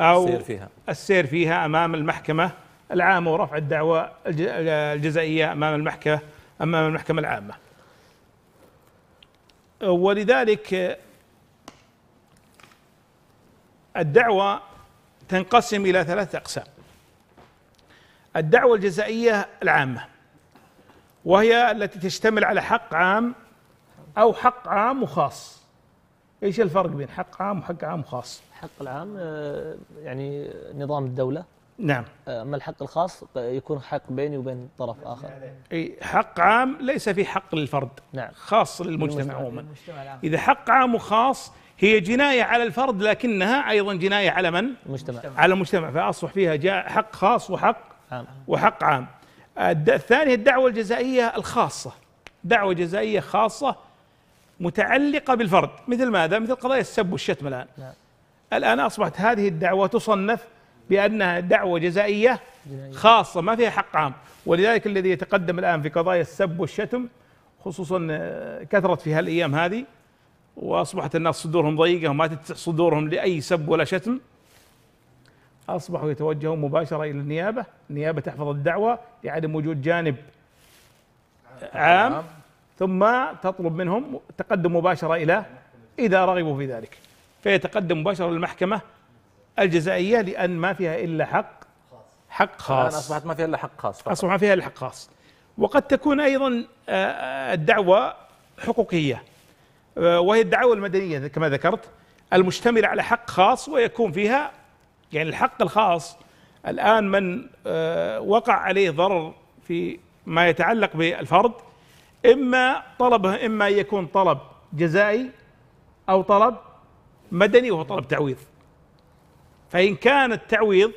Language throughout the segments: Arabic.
أو السير فيها السير فيها أمام المحكمة العامة ورفع الدعوة الجزائية أمام المحكمة أمام المحكمة العامة ولذلك الدعوة تنقسم إلى ثلاثة أقسام الدعوة الجزائية العامة وهي التي تشتمل على حق عام أو حق عام وخاص ايش الفرق بين حق عام وحق عام وخاص؟ الحق العام آه، يعني نظام الدوله نعم آه، اما الحق الخاص يكون حق بيني وبين طرف اخر اي حق عام ليس في حق للفرد نعم خاص للمجتمع عموما اذا حق عام وخاص هي جنايه على الفرد لكنها ايضا جنايه على من؟ المجتمع على المجتمع فاصبح فيها جاء حق خاص وحق عام وحق عام الثانيه الدعوه الجزائيه الخاصه دعوه جزائيه خاصه متعلقة بالفرد مثل ماذا؟ مثل قضايا السب والشتم الآن نعم. الآن أصبحت هذه الدعوة تصنف بأنها دعوة جزائية خاصة ما فيها حق عام ولذلك الذي يتقدم الآن في قضايا السب والشتم خصوصا آه، كثرت في هالأيام هذه وأصبحت الناس صدورهم ضيقة وما تتسع صدورهم لأي سب ولا شتم أصبحوا يتوجهون مباشرة إلى النيابة النيابة تحفظ الدعوة لعدم وجود جانب عام ثم تطلب منهم تقدم مباشرة إلى إذا رغبوا في ذلك فيتقدم مباشرة للمحكمة الجزائية لأن ما فيها إلا حق حق خاص أصبحت ما فيها إلا حق خاص فقط. أصبح ما فيها إلا حق خاص وقد تكون أيضا آه، آه، الدعوة حقوقية آه، وهي الدعوة المدنية كما ذكرت المشتملة على حق خاص ويكون فيها يعني الحق الخاص الآن من وقع عليه ضرر في ما يتعلق بالفرد إما طلبه إما يكون طلب جزائي أو طلب مدني وهو طلب تعويض فإن كان التعويض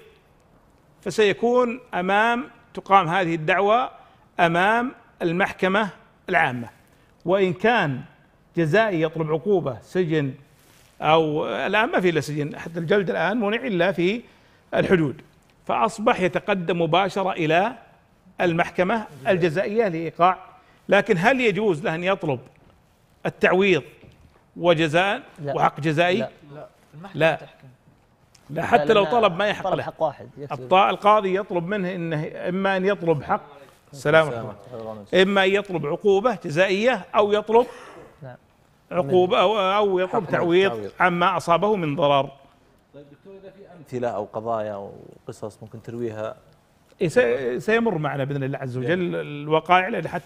فسيكون أمام تقام هذه الدعوة أمام المحكمة العامة وإن كان جزائي يطلب عقوبة سجن أو الآن ما في إلا سجن حتى الجلد الآن منع إلا في الحدود فأصبح يتقدم مباشرة إلى المحكمة الجزائية لإيقاع لكن هل يجوز له ان يطلب التعويض وجزاء وحق جزائي؟ لا لا لا, لا حتى لو طلب ما يحق له حق واحد القاضي يطلب منه انه اما ان يطلب حق السلام عليكم اما ان يطلب عقوبه جزائيه او يطلب عقوبه او او يطلب تعويض عما اصابه من ضرر طيب دكتور اذا في امثله او قضايا او قصص ممكن ترويها إيه، سيمر معنا باذن الله عز وجل الوقائع حتى